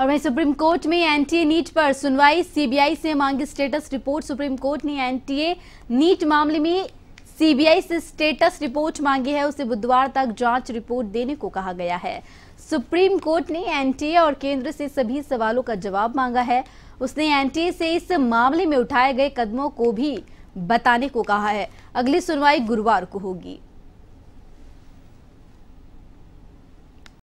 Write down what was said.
और वहीं Supreme Court में एनटीए नीट पर सुनवाई सीबीआई से मांगी स्टेटस रिपोर्ट सुप्रीम कोर्ट ने एनटीए नीट मामले में सीबीआई से स्टेटस रिपोर्ट मांगी है उसे बुधवार तक जांच रिपोर्ट देने को कहा गया है सुप्रीम कोर्ट ने एनटीए और केंद्र से सभी सवालों का जवाब मांगा है उसने एनटीए से इस मामले में उठाए गए कदमों को भी बताने को कहा है अगली सुनवाई गुरुवार को होगी